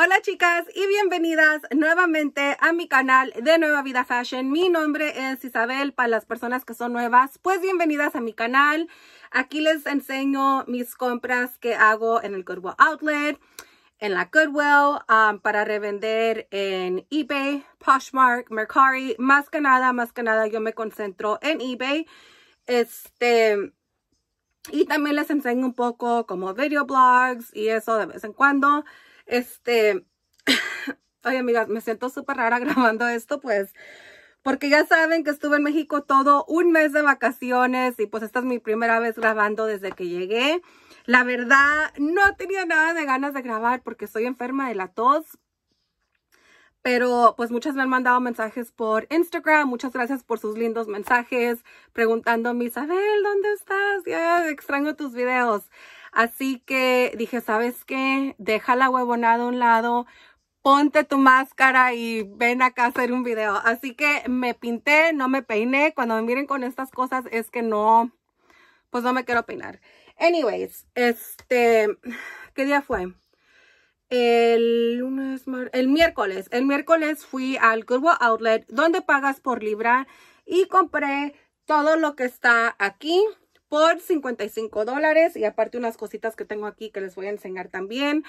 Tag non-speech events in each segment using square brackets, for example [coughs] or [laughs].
Hola chicas y bienvenidas nuevamente a mi canal de Nueva Vida Fashion. Mi nombre es Isabel, para las personas que son nuevas, pues bienvenidas a mi canal. Aquí les enseño mis compras que hago en el Goodwill Outlet, en la Goodwill, um, para revender en eBay, Poshmark, Mercari. Más que nada, más que nada yo me concentro en eBay. Este... Y también les enseño un poco como video blogs y eso de vez en cuando. Este, [laughs] ay amigas, me siento súper rara [laughs] grabando esto, pues, porque ya saben que estuve en México todo un mes de vacaciones y pues esta es mi primera vez grabando desde que llegué. La verdad, no tenía nada de ganas de grabar porque soy enferma de la tos, pero pues muchas me han mandado mensajes por Instagram, muchas gracias por sus lindos mensajes, preguntándome, Isabel, ¿dónde estás? Ya extraño tus videos. Así que dije, ¿sabes qué? Deja la huevonada a un lado, ponte tu máscara y ven acá a hacer un video. Así que me pinté, no me peiné. Cuando me miren con estas cosas es que no, pues no me quiero peinar. Anyways, este, ¿qué día fue? El lunes, el miércoles. El miércoles fui al Goodwill Outlet, donde pagas por libra, y compré todo lo que está aquí por 55 dólares y aparte unas cositas que tengo aquí que les voy a enseñar también.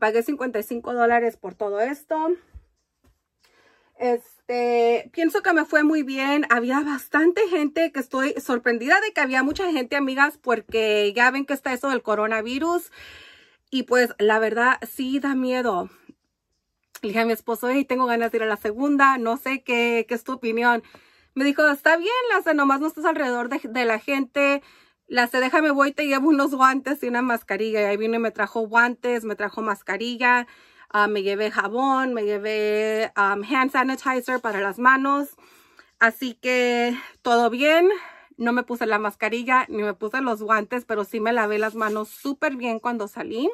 pagué 55 dólares por todo esto. Este, pienso que me fue muy bien. Había bastante gente que estoy sorprendida de que había mucha gente, amigas, porque ya ven que está eso del coronavirus. Y pues la verdad sí da miedo. dije a mi esposo, hey, tengo ganas de ir a la segunda, no sé qué, qué es tu opinión. Me dijo, está bien, las nomás no estás alrededor de, la gente. La déjame voy, te llevo unos guantes y una mascarilla. Y ahí vino y me trajo guantes, me trajo mascarilla, ah, me llevé jabón, me llevé um, hand sanitizer para las manos. Así que todo bien. No me puse la mascarilla ni me puse los guantes, pero sí me lavé las manos súper bien cuando salí.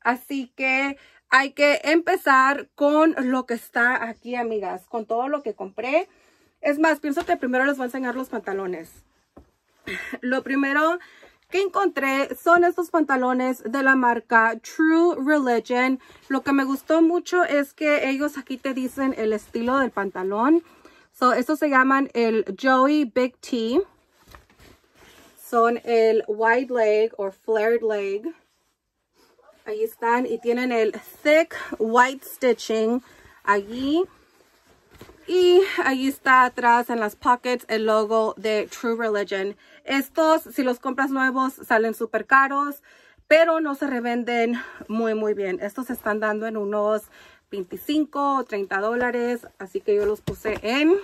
Así que hay que empezar con lo que está aquí, amigas, con todo lo que compré. Es más, pienso que primero les voy a enseñar los pantalones. Lo primero que encontré son estos pantalones de la marca True Religion. Lo que me gustó mucho es que ellos aquí te dicen el estilo del pantalón. So, estos se llaman el Joey Big T. Son el wide leg o flared leg. Ahí están y tienen el thick white stitching allí. Y ahí está atrás en las pockets el logo de True Religion. Estos, si los compras nuevos, salen súper caros, pero no se revenden muy, muy bien. Estos están dando en unos 25 o 30 dólares, así que yo los puse en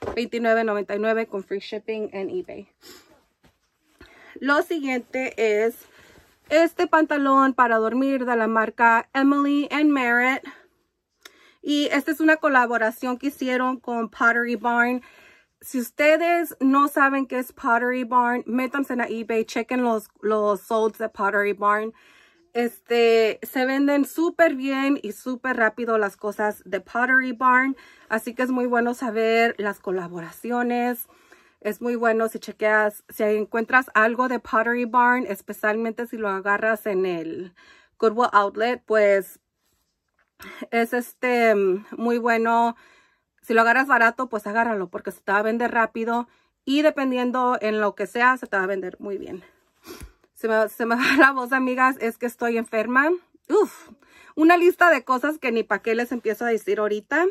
$29.99 con free shipping en eBay. Lo siguiente es este pantalón para dormir de la marca Emily and Merritt. Y esta es una colaboración que hicieron con Pottery Barn. Si ustedes no saben qué es Pottery Barn, métanse en eBay, chequen los, los solds de Pottery Barn. Este, se venden súper bien y súper rápido las cosas de Pottery Barn. Así que es muy bueno saber las colaboraciones. Es muy bueno si chequeas, si encuentras algo de Pottery Barn, especialmente si lo agarras en el Goodwill Outlet, pues es este mm, muy bueno. Si lo agarras barato, pues agárralo porque se te va a vender rápido. Y dependiendo en lo que sea, se te va a vender muy bien. Se me, se me [laughs] va la voz, amigas. Es que estoy enferma. Uf, una lista de cosas que ni para qué les empiezo a decir ahorita.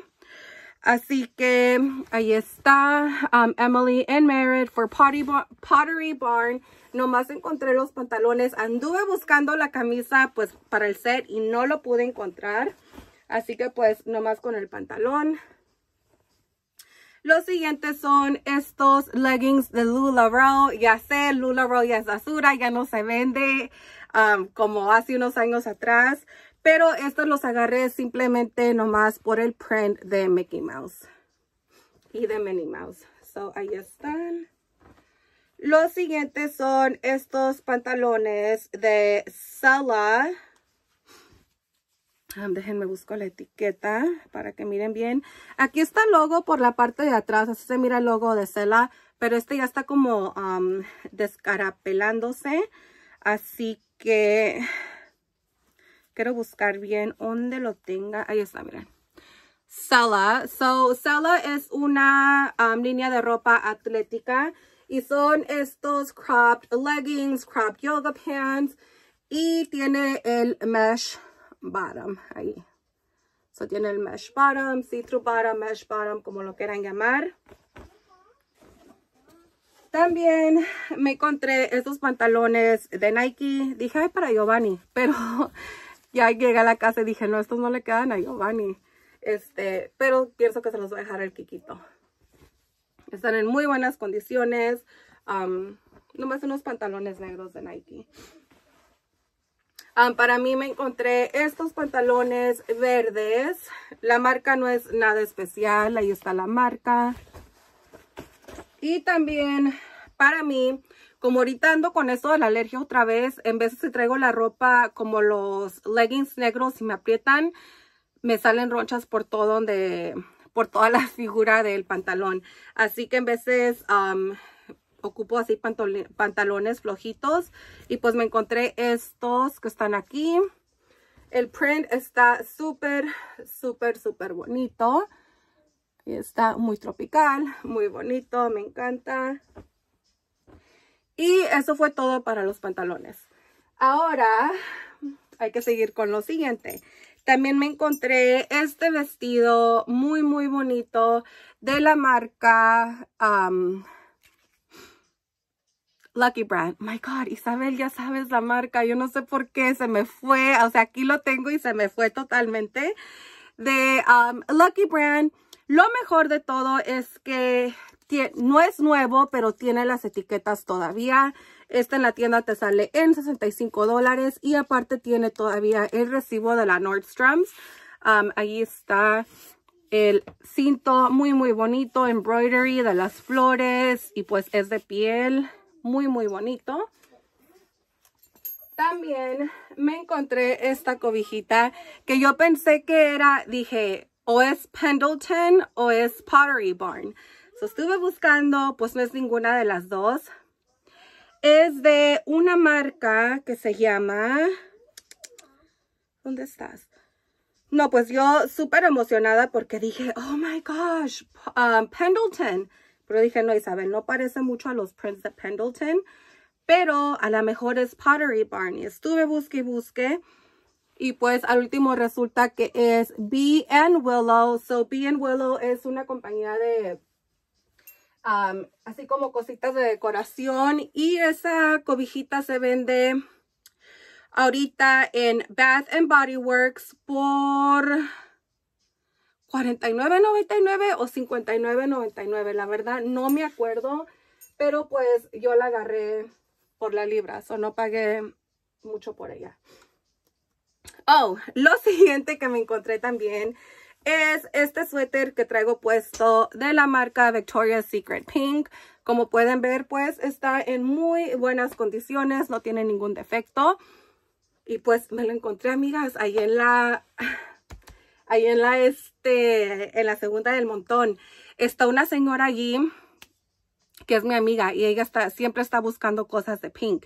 Así que ahí está um, Emily and Merritt for Pottery Barn. Nomás encontré los pantalones. Anduve buscando la camisa pues para el set y no lo pude encontrar. Así que pues nomás con el pantalón. Los siguientes son estos leggings de LuLaRoe. Ya sé, LuLaRoe ya es basura, ya no se vende um, como hace unos años atrás. Pero estos los agarré simplemente nomás por el print de Mickey Mouse. Y de Minnie Mouse. So, ahí están. Los siguientes son estos pantalones de Sala. Ah, déjenme busco la etiqueta para que miren bien. Aquí está el logo por la parte de atrás. Así se mira el logo de Sela. Pero este ya está como um, descarapelándose. Así que Quiero buscar bien donde lo tenga. Ahí está, miren. Sella. So, Sella es una um, línea de ropa atlética. Y son estos cropped leggings, cropped yoga pants. Y tiene el mesh bottom. Ahí. So, tiene el mesh bottom, see-through bottom, mesh bottom, como lo quieran llamar. También me encontré estos pantalones de Nike. Dije, para Giovanni. [laughs] Pero ya llegué a la casa y dije, no, estos no le quedan a Giovanni. Este, pero pienso que se los voy a dejar el Kikito. Están en muy buenas condiciones. nomás unos pantalones negros de Nike. para mí me encontré estos pantalones verdes. La marca no es nada especial. Ahí está la marca. Y también para mí como ahorita ando con esto de la alergia otra vez, en veces si traigo la ropa como los leggings negros y me aprietan, me salen ronchas por todo donde, por toda la [laughs] figura del pantalón. Así que en veces ocupo así pantalones flojitos y pues me encontré estos que están aquí. El print está súper, súper, súper bonito. Y está muy tropical, muy bonito, me encanta. Y eso fue todo para los pantalones. Ahora hay que seguir con lo siguiente. También me encontré este vestido muy, muy bonito de la marca Lucky Brand. My God, Isabel, ya sabes la marca. Yo no sé por qué se me fue. O sea, aquí lo tengo y se me fue totalmente. De Lucky Brand. Lo mejor de todo es que no es nuevo, pero tiene las etiquetas todavía. Esta en la tienda te sale en 65 dólares y aparte tiene todavía el recibo de la Nordstrom. Um, ahí está el cinto muy, muy bonito, embroidery de las flores y pues es de piel. Muy, muy bonito. También me encontré esta cobijita que yo pensé que era, dije, o es Pendleton o es Pottery Barn estuve buscando, pues no es ninguna de las dos. Es de una marca que se llama... ¿Dónde estás? No, pues yo súper emocionada porque dije, oh my gosh, um, Pendleton. Pero dije, no, Isabel, no parece mucho a los prints de Pendleton, pero a lo mejor es Pottery Barn. estuve busque y busque. Y pues al último resulta que es B Willow. So B Willow es una compañía de así como cositas de decoración. Y esa cobijita se vende ahorita en Bath and Body Works por $49.99 o $59.99. La verdad no me acuerdo, pero pues yo la agarré por la libra, o no pagué mucho por ella. Oh, lo [laughs] siguiente que me encontré también es este suéter que traigo puesto de la marca Victoria's Secret Pink. Como pueden ver, pues está en muy buenas condiciones, no tiene ningún defecto. Y pues me lo encontré, amigas, ahí en la, [sighs] ahí en la, este, en la segunda del montón. Está una señora allí que es mi amiga y ella está, siempre está buscando cosas de Pink.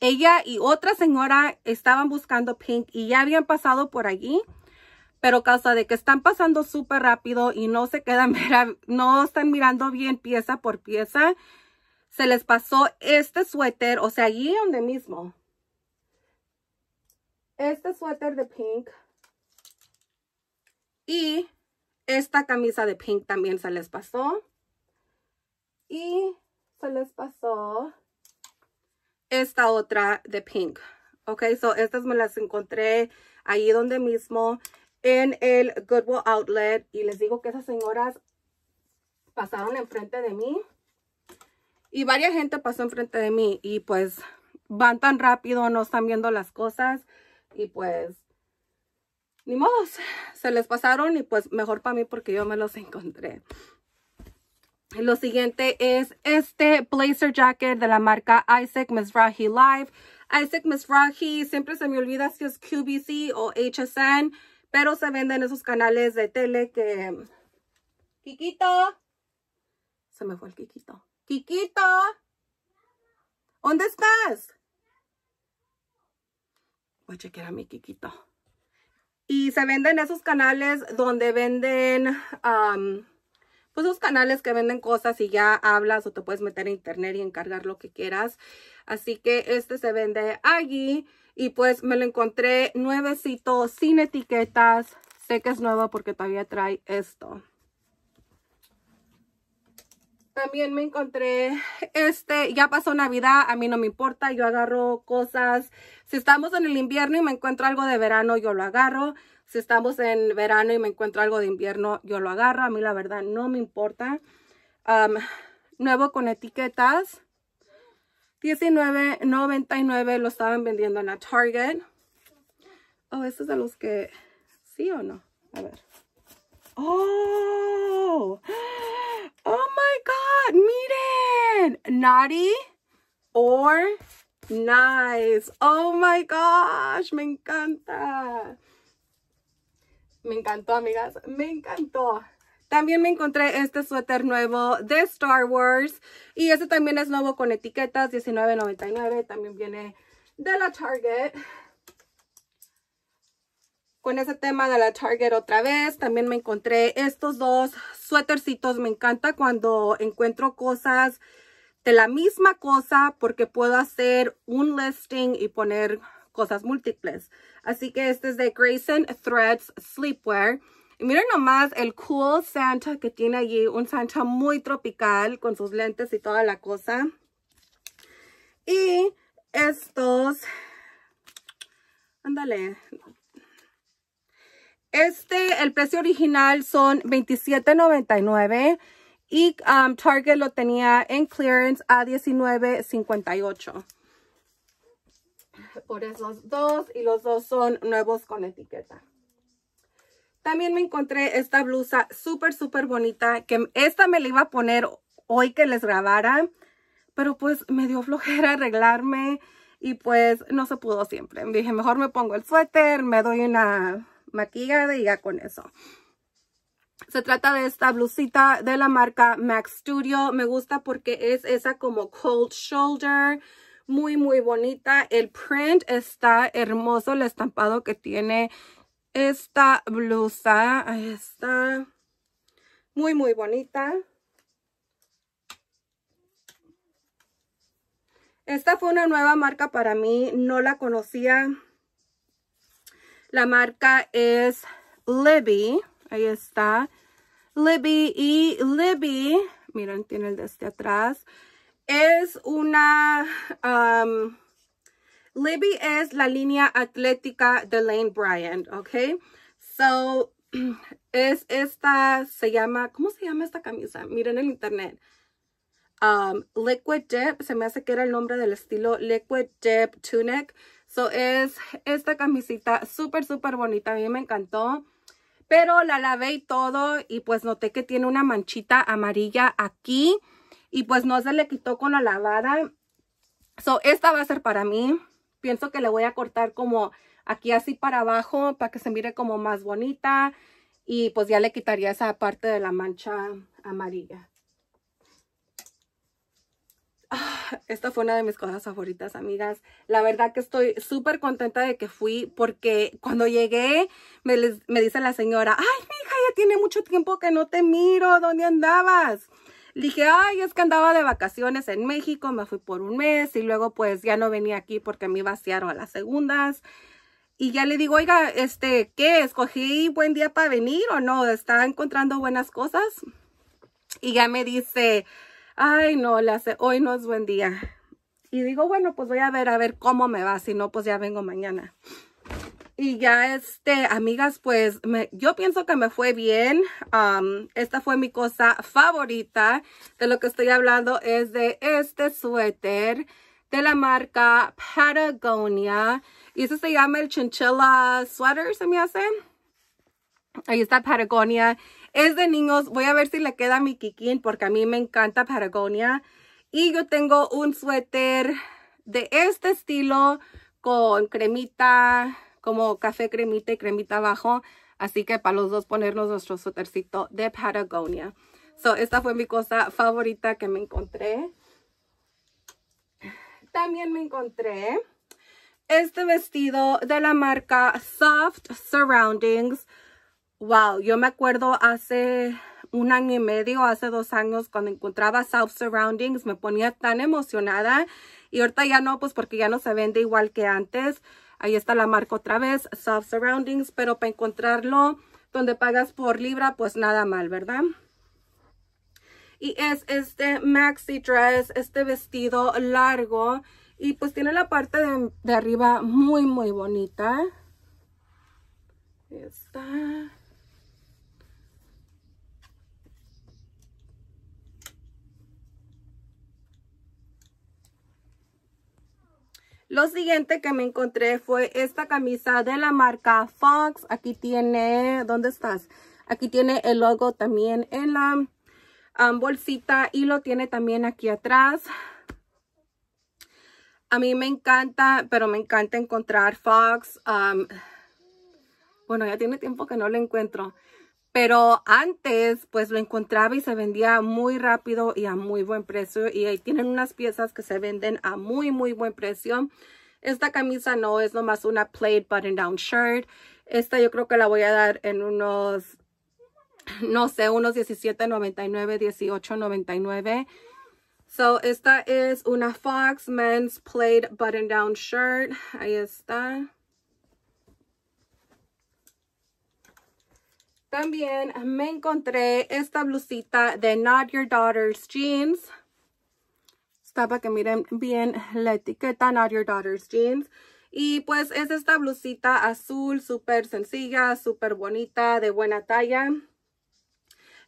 Ella y otra señora estaban buscando Pink y ya habían pasado por allí pero causa de que están pasando súper rápido y no se quedan, [laughs] no están mirando bien pieza por pieza, se les pasó este suéter, o sea, allí donde mismo. Este suéter de pink y esta camisa de pink también se les pasó. Y se les pasó esta otra de pink. Ok, so estas me las encontré ahí donde mismo en el Goodwill Outlet y les digo que esas señoras pasaron enfrente de mí y varias gente pasó enfrente de mí y pues van tan rápido, no están viendo las cosas y pues ni modo, se les pasaron y pues mejor para mí porque yo me los encontré. Lo siguiente es este blazer jacket de la marca Isaac Mizrahi Live. Isaac Mizrahi, siempre se me olvida si es QVC o HSN pero se venden esos canales de tele que... Kikito. Se me fue el Kikito. Kikito. ¿Dónde estás? Voy a chequear a mi Kikito. Y se venden esos canales donde venden... pues esos canales que venden cosas y ya hablas o te puedes meter a internet y encargar lo que quieras. Así que este se vende allí. Y pues me lo encontré nuevecito, sin etiquetas. Sé que es nuevo porque todavía trae esto. También me encontré este, ya pasó Navidad, a mí no me importa, yo agarro cosas. Si estamos en el invierno y me encuentro algo de verano, yo lo agarro. Si estamos en verano y me encuentro algo de invierno, yo lo agarro. A mí la verdad no me importa. nuevo con etiquetas. $19.99 lo estaban vendiendo en la Target. Oh, estos de los que... ¿Sí o no? A ver. Oh! Oh my God! Miren! Naughty or nice. Oh my gosh! Me encanta. Me encantó, amigas. Me encantó. También me encontré este suéter nuevo de Star Wars. Y este también es nuevo con etiquetas, $19.99. También viene de la Target. Con ese tema de la Target otra vez. También me encontré estos dos suétercitos. Me encanta cuando encuentro cosas de la misma cosa porque puedo hacer un listing y poner cosas múltiples. Así que este es de Grayson Threads Sleepwear. Y miren nomás el cool Santa que tiene allí, un Santa muy tropical con sus lentes y toda la cosa. Y estos, ándale, este, el precio original son $27.99 y um, Target lo tenía en clearance a $19.58 por esos dos y los dos son nuevos con etiqueta. También me encontré esta blusa súper, súper bonita, que esta me la iba a poner hoy que les grabara, pero pues me dio flojera arreglarme y pues no se pudo siempre. dije, mejor me pongo el suéter, me doy una maquillada y ya con eso. Se trata de esta blusita de la marca Max Studio. Me gusta porque es esa como cold shoulder. Muy, muy bonita. El print está hermoso. El estampado que tiene esta blusa. Ahí está. Muy, muy bonita. Esta fue una nueva marca para mí. No la conocía. La marca es Libby. Ahí está. Libby y Libby. Miren, tiene el de este atrás. Es una... Libby es la línea atlética de Lane Bryant, ¿ok? So, [clears throat] es esta, se llama, ¿cómo se llama esta camisa? Miren el internet. Um, Liquid Dip, se me hace que era el nombre del estilo Liquid Dip Tunic. So, es esta camisita súper, súper bonita. A mí me encantó. Pero la lavé y todo y pues noté que tiene una manchita amarilla aquí. Y pues no se le quitó con la lavada. So, esta va a ser para mí pienso que le voy a cortar como aquí así para abajo para que se mire como más bonita y pues ya le quitaría esa parte de la mancha amarilla. Ah, esta fue una de mis cosas favoritas, amigas. La verdad que estoy súper contenta de que fui porque cuando llegué me, me dice la señora, ay, mi hija, ya tiene mucho tiempo que no te miro, ¿dónde andabas? dije, ay, es que andaba de vacaciones en México, me fui por un mes y luego pues ya no venía aquí porque me iba a a las segundas. Y ya le digo, oiga, este, ¿qué? ¿Escogí buen día para venir o no? ¿Está encontrando buenas cosas? Y ya me dice, ay, no, la hoy no es buen día. Y digo, bueno, pues voy a ver, a ver cómo me va, si no, pues ya vengo mañana y ya este, amigas, pues yo pienso que me fue bien. esta fue mi cosa favorita. De lo que estoy hablando es de este suéter de la marca Patagonia. Y eso se llama el Chinchilla Sweater, se me hace. Ahí está Patagonia. Es de niños. Voy a ver si le queda a mi Kikín porque a mí me encanta Patagonia. Y yo tengo un suéter de este estilo con cremita como café cremita y cremita abajo. Así que para los dos ponernos nuestro sotercito de Patagonia. So, esta fue mi cosa favorita que me encontré. También me encontré este vestido de la marca Soft Surroundings. Wow, yo me acuerdo hace un año y medio, hace dos años, cuando encontraba Soft Surroundings, me ponía tan emocionada. Y ahorita ya no, pues porque ya no se vende igual que antes. Ahí está la marca otra vez, Soft Surroundings, pero para encontrarlo donde pagas por libra, pues nada mal, ¿verdad? Y es este maxi dress, este vestido largo. Y pues tiene la parte de, arriba muy, muy bonita. Ahí está. Lo siguiente que me encontré fue esta camisa de la marca Fox. Aquí tiene, ¿dónde estás? Aquí tiene el logo también en la um, bolsita y lo tiene también aquí atrás. A mí me encanta, pero me encanta encontrar Fox. Um, bueno, ya tiene tiempo que no lo encuentro. Pero antes, pues lo encontraba y se vendía muy rápido y a muy buen precio. Y ahí tienen unas piezas que se venden a muy, muy buen precio. Esta camisa no es nomás una plaid button down shirt. Esta yo creo que la voy a dar en unos, no sé, unos $17.99, $18.99. So, esta es una Fox Men's Plaid Button Down Shirt. Ahí está. También me encontré esta blusita de Not Your Daughter's Jeans. Está para que miren bien la etiqueta Not Your Daughter's Jeans. Y pues es esta blusita azul, súper sencilla, súper bonita, de buena talla.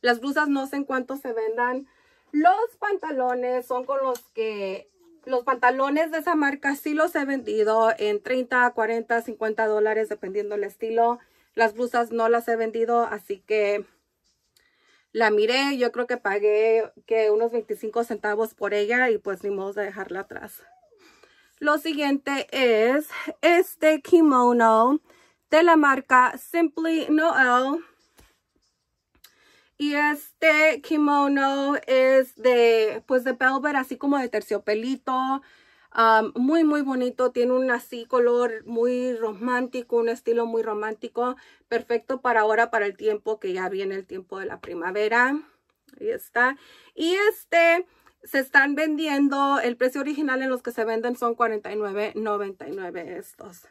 Las blusas no sé en cuánto se vendan. Los pantalones son con los que... Los pantalones de esa marca sí los he vendido en 30, 40, 50 dólares, dependiendo del estilo. Las blusas no las he vendido, así que la miré. Yo creo que pagué que unos 25 centavos por ella y pues ni modo de dejarla atrás. Lo siguiente es este kimono de la marca Simply Noel. Y este kimono es de, pues de velvet, así como de terciopelito muy, muy bonito. Tiene un así color muy romántico, un estilo muy romántico. Perfecto para ahora, para el tiempo que ya viene el tiempo de la primavera. Ahí está. Y este se están vendiendo, el precio original en los que se venden son $49.99 estos.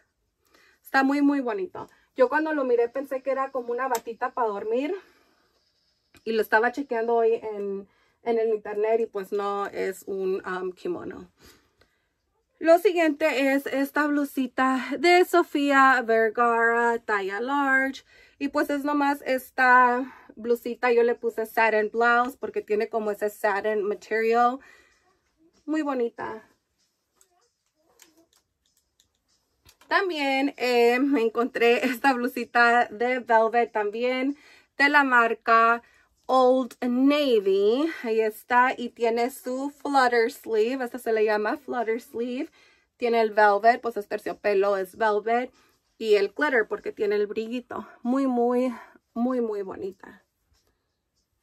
Está muy, muy bonito. Yo cuando lo miré pensé que era como una batita para dormir. Y lo estaba chequeando hoy en, en el internet y pues no es un kimono. Lo siguiente es esta blusita de Sofía Vergara, talla large. Y pues es nomás esta blusita, yo le puse satin blouse porque tiene como ese satin material. Muy bonita. También eh, me encontré esta blusita de Velvet también, de la marca Old Navy. Ahí está. Y tiene su flutter sleeve. Esta se le llama flutter sleeve. Tiene el velvet, pues es terciopelo, es velvet. Y el glitter porque tiene el brillito. Muy, muy, muy, muy bonita.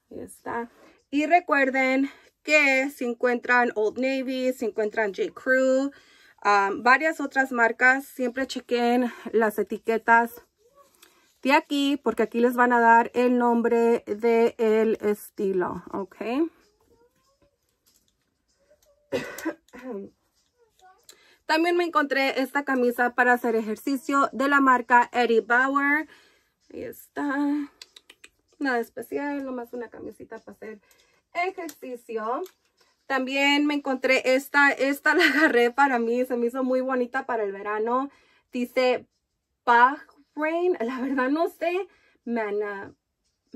Ahí está. Y recuerden que se encuentran Old Navy, se encuentran J. Crew, ah, varias otras marcas. Siempre chequen las etiquetas aquí, porque aquí les van a dar el nombre del el estilo, ¿ok? [coughs] También me encontré esta camisa para hacer ejercicio de la marca Eddie Bauer. Ahí está. Nada especial, nomás una camisita para hacer ejercicio. También me encontré esta, esta [laughs] la agarré para mí, se me hizo muy bonita para el verano. Dice Paj la verdad no sé, Mana, ah,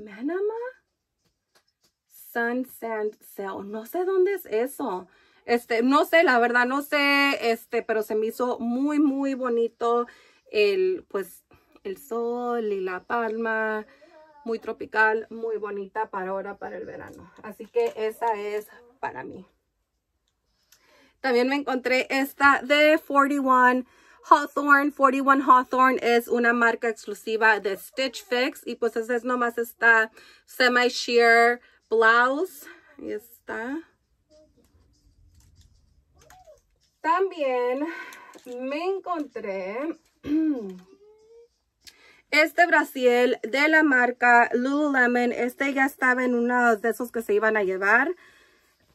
Manama, Sun Sand Cell, no sé dónde es eso. Este, no sé, la verdad no sé, este, pero se me hizo muy, muy bonito el, pues, el sol y la palma, muy tropical, muy bonita para ahora, para el verano. Así que esa es para mí. También me encontré esta de 41 Hawthorne, 41 Hawthorne es una marca exclusiva de Stitch Fix y pues ese es nomás esta semi-sheer blouse. Ahí está. También me encontré [clears throat] este brasiel de la marca Lululemon. Este ya estaba en uno de esos que se iban a llevar.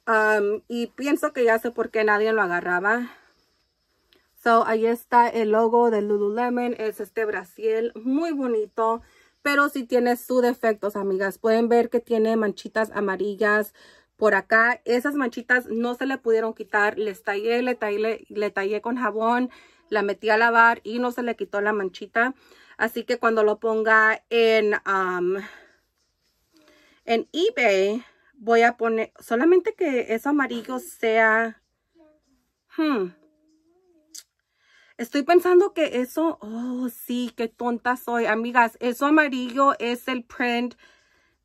Um, y pienso que ya sé por qué nadie lo agarraba. So, ahí está el logo de Lululemon. Es este brasiel muy bonito. Pero sí tiene sus defectos, amigas. Pueden ver que tiene manchitas amarillas por acá. Esas manchitas no se le pudieron quitar. Les tallé, le tallé, le tallé con jabón. La metí a lavar y no se le quitó la manchita. Así que cuando lo ponga en, um, en eBay, voy a poner solamente que eso amarillo sea... Hmm, Estoy pensando que eso, oh sí, qué tonta soy, amigas. Eso amarillo es el print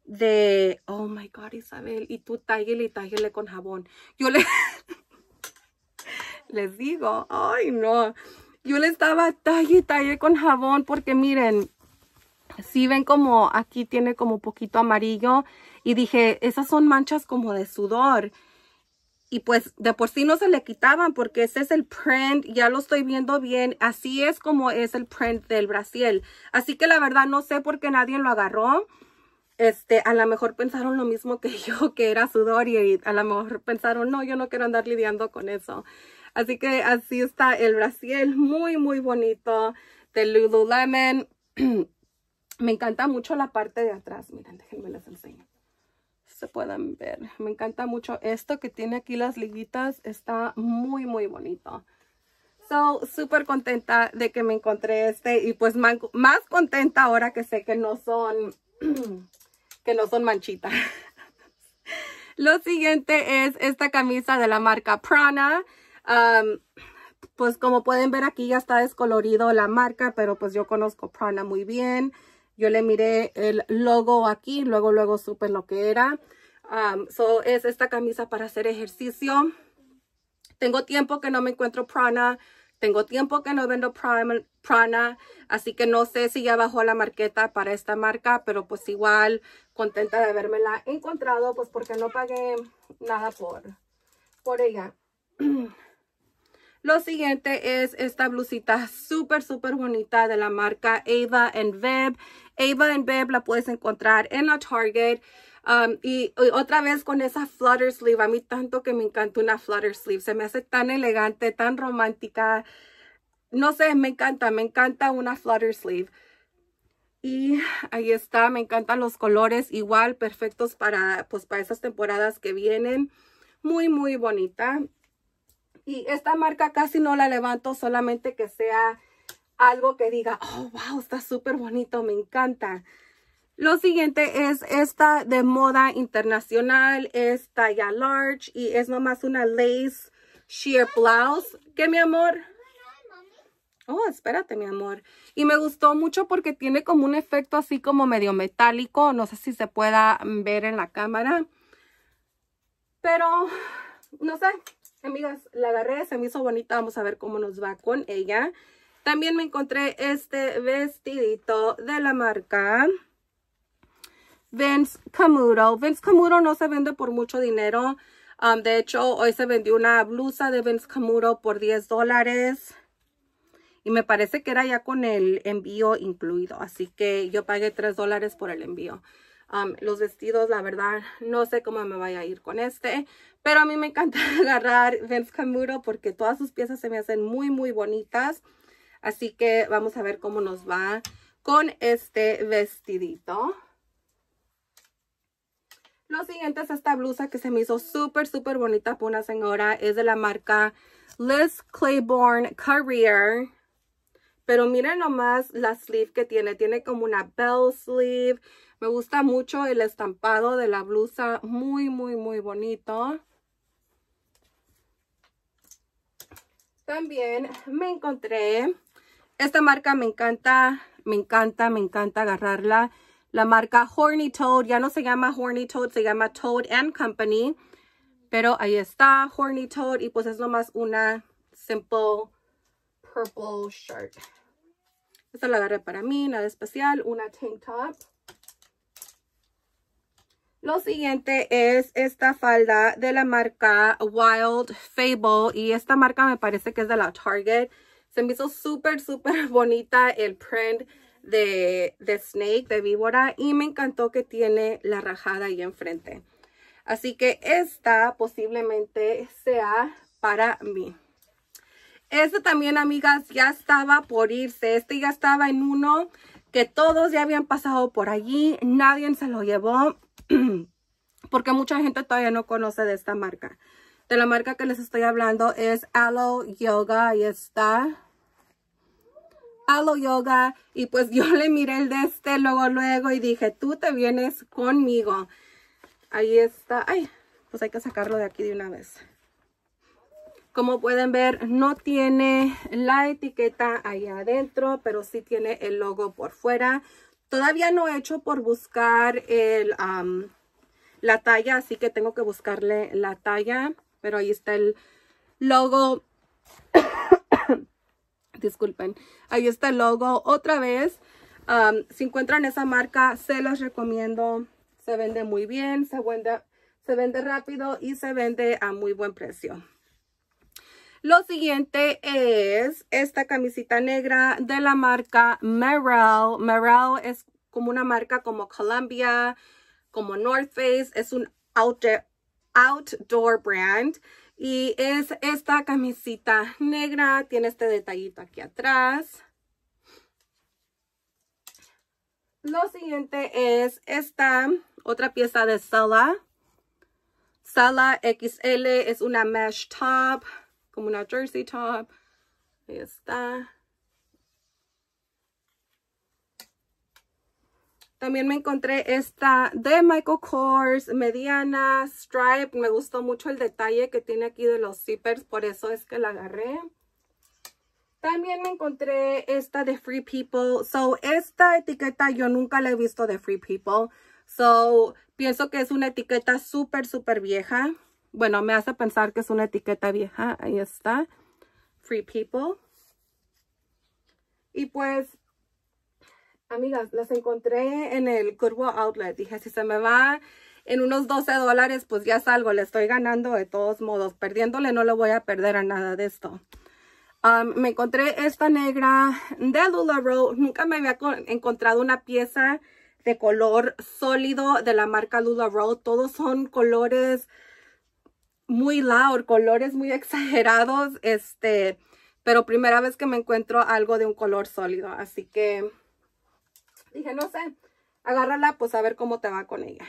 de, oh my God, Isabel. Y tú tallele y táguele con jabón. Yo le, [laughs] les digo, ay no. Yo le estaba talle y talle con jabón porque miren, si ven como aquí tiene como poquito amarillo. Y dije, esas son manchas como de sudor y pues de por sí no se le quitaban porque ese es el print, ya lo estoy viendo bien, así es como es el print del brasil Así que la verdad no sé por qué nadie lo agarró. Este, a lo mejor pensaron lo mismo que [laughs] yo, que era sudor y a lo mejor pensaron, no, yo no quiero andar lidiando con eso. Así que así está el brasil muy, muy bonito, de Lululemon. [clears throat] Me encanta mucho la parte de atrás, miren, déjenme les enseño se puedan ver. Me encanta mucho esto que tiene aquí las liguitas. Está muy, muy bonito. So, súper contenta de que me encontré este y pues más contenta ahora que sé que no son, [clears throat] que no son manchitas. [laughs] Lo siguiente es esta camisa de la marca Prana. pues como pueden ver aquí ya está descolorido la marca, pero pues yo conozco Prana muy bien. Yo le miré el logo aquí, luego, luego supe lo que era. so es esta camisa para hacer ejercicio. Tengo tiempo que no me encuentro prana. Tengo tiempo que no vendo prana, así que no sé si ya bajó la marqueta para esta marca, pero pues igual contenta de habérmela encontrado, pues porque no pagué nada por, por ella. [clears throat] Lo siguiente es esta blusita súper, súper bonita de la marca Ava and Web. Ava and Beb la puedes encontrar en la Target. Um, y, otra vez con esa flutter sleeve, a mí tanto que me encanta una flutter sleeve, se me hace tan elegante, tan romántica, no sé, me encanta, me encanta una flutter sleeve. Y ahí está, me encantan los colores, igual perfectos para, pues, para esas temporadas que vienen. Muy, muy bonita. Y esta marca casi no la levanto, solamente que sea algo que diga, oh, wow, está súper bonito, me encanta. Lo siguiente es esta de moda internacional, es talla large y es nomás una lace sheer blouse. ¿Qué, mi amor? Oh, espérate, mi amor. Y me gustó mucho porque tiene como un efecto así como medio metálico. No sé si se pueda ver en la cámara. Pero, no sé, amigas, la agarré, se me hizo bonita. Vamos a ver cómo nos va con ella. También me encontré este vestidito de la marca Vince Camuro. Vince Camuro no se vende por mucho dinero. Um, de hecho, hoy se vendió una blusa de Vince Camuro por 10 dólares. Y me parece que era ya con el envío incluido. Así que yo pagué 3 dólares por el envío. Um, los vestidos, la verdad, no sé cómo me vaya a ir con este. Pero a mí me encanta [laughs] agarrar Vince Camuro porque todas sus piezas se me hacen muy, muy bonitas. Así que vamos a ver cómo nos va con este vestidito. Lo siguiente es esta blusa que se me hizo súper, súper bonita por una señora. Es de la marca Liz Claiborne Career. Pero miren nomás la sleeve que tiene. Tiene como una bell sleeve. Me gusta mucho el estampado de la blusa. Muy, muy, muy bonito. También me encontré esta marca me encanta, me encanta, me encanta agarrarla. La marca Horny Toad, ya no se llama Horny Toad, se llama Toad and Company. Pero ahí está, Horny Toad, y pues es nomás una simple purple shirt. Esta la agarré para mí, nada especial, una tank top. Lo siguiente es esta falda de la marca Wild Fable. Y esta marca me parece que es de la Target. Se me hizo súper, súper [laughs] bonita el print de, de Snake, de víbora. Y me encantó que tiene la rajada ahí enfrente. Así que esta posiblemente sea para mí. Este también, amigas, ya estaba por irse. Este ya estaba en uno que todos ya habían pasado por allí. Nadie se lo llevó [clears throat] porque mucha gente todavía no conoce de esta marca de la marca que les estoy hablando es Aloe Yoga. Ahí está. Aloe Yoga. Y pues yo le miré el de este luego, luego y dije, tú te vienes conmigo. Ahí está. Ay, pues hay que sacarlo de aquí de una vez. Como pueden ver, no tiene la etiqueta ahí adentro, pero sí tiene el logo por fuera. Todavía no he hecho por buscar el, la talla, así que tengo que buscarle la talla pero ahí está el logo. [coughs] Disculpen, ahí está el logo otra vez. Um, si encuentran esa marca, se los recomiendo. Se vende muy bien, se vende, se vende rápido y se vende a muy buen precio. Lo siguiente es esta camisita negra de la marca Merrell. Merrell es como una marca como Columbia, como North Face. Es un Outer. Outdoor Brand. Y es esta camisita negra. Tiene este detallito aquí atrás. Lo siguiente es esta otra pieza de Sala. Sala XL es una mesh top, como una jersey top. Ahí está. También me encontré esta de Michael Kors, mediana, stripe. Me gustó mucho el detalle que tiene aquí de los zippers, por eso es que la agarré. También me encontré esta de Free People. So, esta etiqueta yo nunca la he visto de Free People. So, pienso que es una etiqueta súper, súper vieja. Bueno, me hace pensar que es una etiqueta vieja. Ahí está. Free People. Y pues Amigas, las encontré en el Goodwill Outlet. Dije, si se me va en unos 12 dólares, pues ya salgo. Le estoy ganando de todos modos. Perdiéndole no lo voy a perder a nada de esto. me encontré esta negra de row Nunca me había encontrado una pieza de color sólido de la marca row Todos son colores muy loud, colores muy [laughs] exagerados. Este, pero primera vez que me encuentro algo de un color sólido. Así que Dije, no sé, agárrala, pues a ver cómo te va con ella.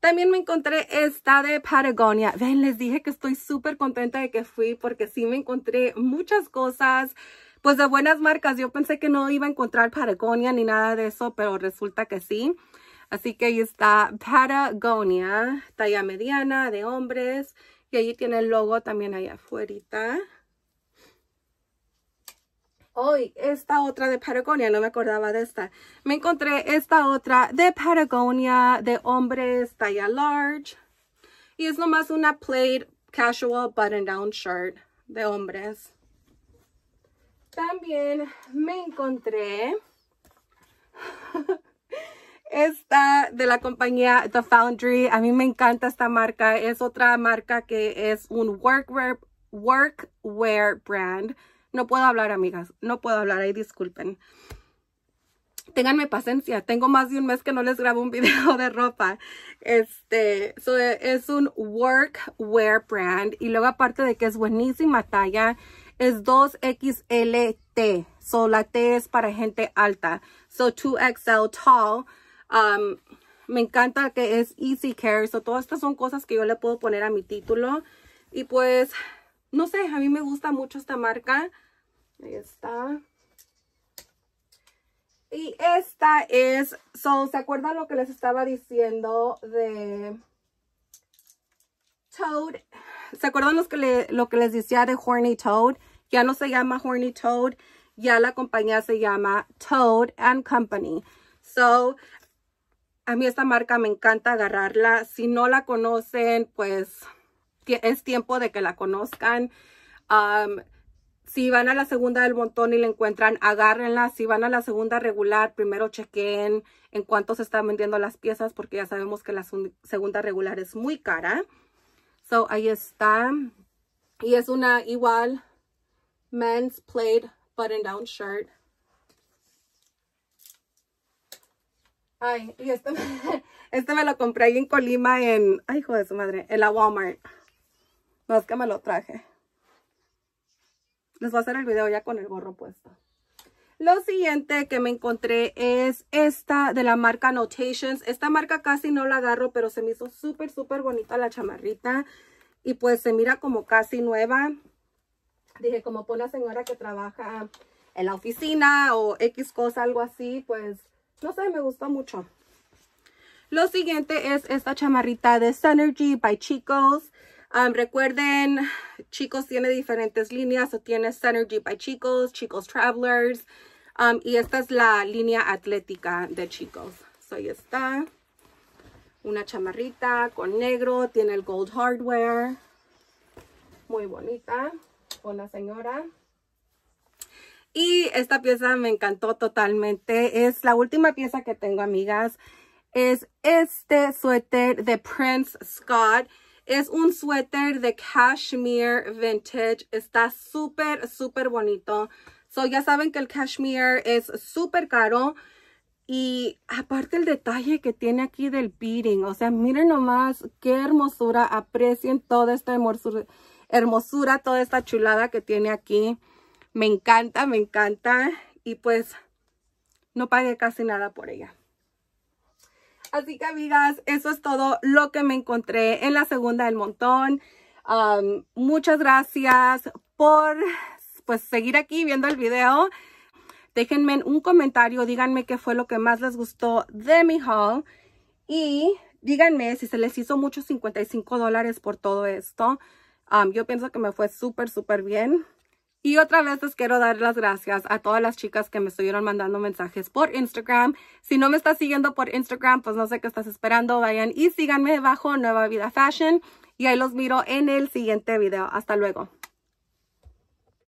También me encontré esta de Patagonia. Ven, les dije que estoy súper contenta de que fui porque sí me encontré muchas cosas, pues de buenas marcas. Yo pensé que no iba a encontrar Patagonia ni nada de eso, pero resulta que sí. Así que ahí está Patagonia, talla mediana de hombres. Y allí tiene el logo también allá afuera hoy esta otra de Patagonia, no me acordaba de esta. Me encontré esta otra de Patagonia, de hombres, talla large. Y es nomás una plaid casual button-down shirt de hombres. También me encontré [laughs] esta de la compañía The Foundry. A mí me encanta esta marca. Es otra marca que es un workwear, workwear brand. No puedo hablar, amigas. No puedo hablar. Ahí disculpen. Ténganme paciencia. Tengo más de un mes que no les grabo un [laughs] video de ropa. Este, so es un workwear brand. Y luego aparte de que es buenísima talla, es 2XLT. So la T es para gente alta. So 2XL tall. Um, me encanta que es Easy Care. So todas estas son cosas que yo le puedo poner a mi título. Y pues no sé, a mí me gusta mucho esta marca. Ahí está. Y esta es, so, ¿se acuerdan lo que les estaba diciendo de Toad? ¿Se acuerdan los que lo que les decía de Horny Toad? Ya no se llama Horny Toad, ya la compañía se llama Toad and Company. So, a mí esta marca me encanta agarrarla. Si no la conocen, pues es tiempo de que la conozcan. si van a la segunda del montón y la encuentran, agárrenla. Si van a la segunda regular, primero chequen en cuánto se están vendiendo las piezas porque ya sabemos que la segunda regular es muy cara. So, ahí está. Y es una igual men's plaid button down shirt. Ay, y este, [laughs] este me lo compré ahí en Colima en, ay hijo de su madre, en la Walmart. No es que me lo traje. Les voy a hacer el video ya con el gorro puesto. Lo siguiente que me encontré es esta de la marca Notations. Esta marca casi no la agarro, pero se me hizo súper, súper bonita la chamarrita. Y pues se mira como casi nueva. Dije, como por la señora que trabaja en la oficina o X cosa, algo así, pues no sé, me gusta mucho. Lo siguiente es esta chamarrita de Synergy by Chicos. Um, recuerden, Chicos tiene diferentes líneas. So tiene Synergy by Chicos, Chicos Travelers. Um, y esta es la línea atlética de Chicos. soy ahí está. Una chamarrita con negro. Tiene el gold hardware. Muy bonita. Buena señora. Y esta pieza me encantó totalmente. Es la última pieza que tengo, amigas. Es este suéter de Prince Scott. Es un suéter de cashmere vintage. Está súper, súper bonito. So, ya saben que el cashmere es súper caro. Y aparte el detalle que tiene aquí del beading. O sea, miren nomás qué hermosura. Aprecien toda esta hermosura, hermosura toda esta chulada que tiene aquí. Me encanta, me encanta. Y pues, no pagué casi nada por ella. Así que, amigas, eso es todo lo que me encontré en la segunda del montón. Um, muchas gracias por pues seguir aquí viendo el video. Déjenme un comentario, díganme qué fue lo que más les gustó de mi haul. Y díganme si se les hizo mucho 55 dólares por todo esto. Um, yo pienso que me fue súper, súper bien. Y otra vez les quiero dar las gracias a todas las chicas que me estuvieron mandando mensajes por Instagram. Si no me estás siguiendo por Instagram, pues no sé qué estás esperando. Vayan y síganme bajo Nueva Vida Fashion. Y ahí los miro en el siguiente video. Hasta luego.